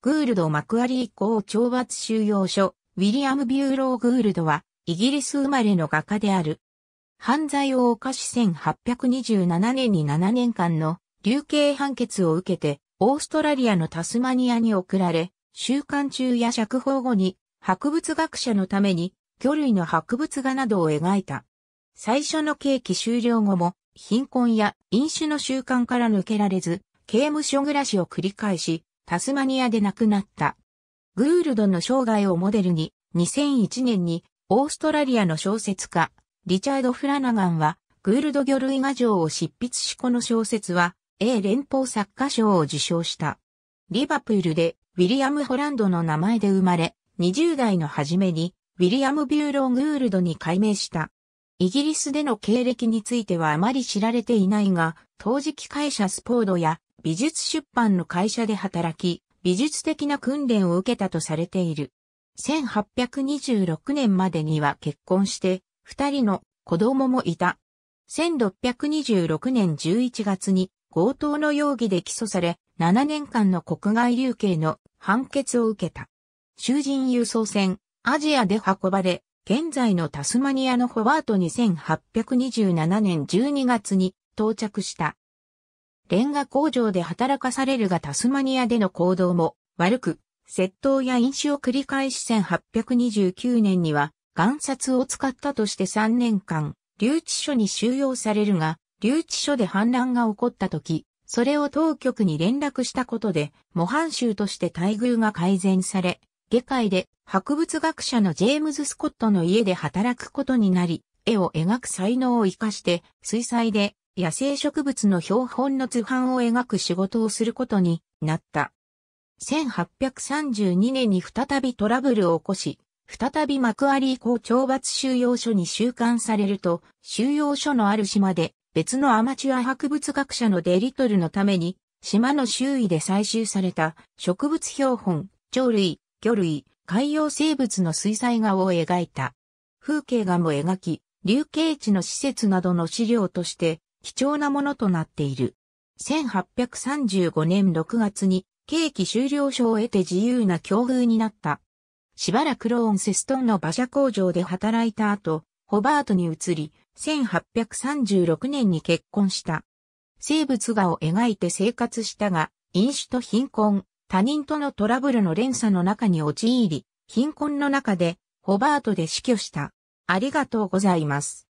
グールド・マクアリー校懲罰収容所、ウィリアム・ビューロー・グールドは、イギリス生まれの画家である。犯罪を犯し1827年に7年間の流刑判決を受けて、オーストラリアのタスマニアに送られ、収監中や釈放後に、博物学者のために、魚類の博物画などを描いた。最初の刑期終了後も、貧困や飲酒の習慣から抜けられず、刑務所暮らしを繰り返し、タスマニアで亡くなった。グールドの生涯をモデルに、2001年にオーストラリアの小説家、リチャード・フラナガンは、グールド・魚類画像を執筆しこの小説は、英連邦作家賞を受賞した。リバプールで、ウィリアム・ホランドの名前で生まれ、20代の初めに、ウィリアム・ビューロー・グールドに改名した。イギリスでの経歴についてはあまり知られていないが、陶磁器会社スポードや美術出版の会社で働き、美術的な訓練を受けたとされている。1826年までには結婚して、二人の子供もいた。1626年11月に強盗の容疑で起訴され、7年間の国外流刑の判決を受けた。囚人輸送船、アジアで運ばれ、現在のタスマニアのホワートに1827年12月に到着した。レンガ工場で働かされるがタスマニアでの行動も悪く、窃盗や飲酒を繰り返し1829年には、眼札を使ったとして3年間、留置所に収容されるが、留置所で反乱が起こった時、それを当局に連絡したことで、模範囚として待遇が改善され、下界で博物学者のジェームズ・スコットの家で働くことになり、絵を描く才能を活かして、水彩で野生植物の標本の図版を描く仕事をすることになった。1832年に再びトラブルを起こし、再びマクアリー校懲罰収容所に収監されると、収容所のある島で別のアマチュア博物学者のデリトルのために、島の周囲で採集された植物標本、鳥類、魚類、海洋生物の水彩画を描いた。風景画も描き、流景地の施設などの資料として貴重なものとなっている。1835年6月に刑期終了書を得て自由な境遇になった。しばらくローンセストンの馬車工場で働いた後、ホバートに移り、1836年に結婚した。生物画を描いて生活したが、飲酒と貧困、他人とのトラブルの連鎖の中に陥り、貧困の中で、ホバートで死去した。ありがとうございます。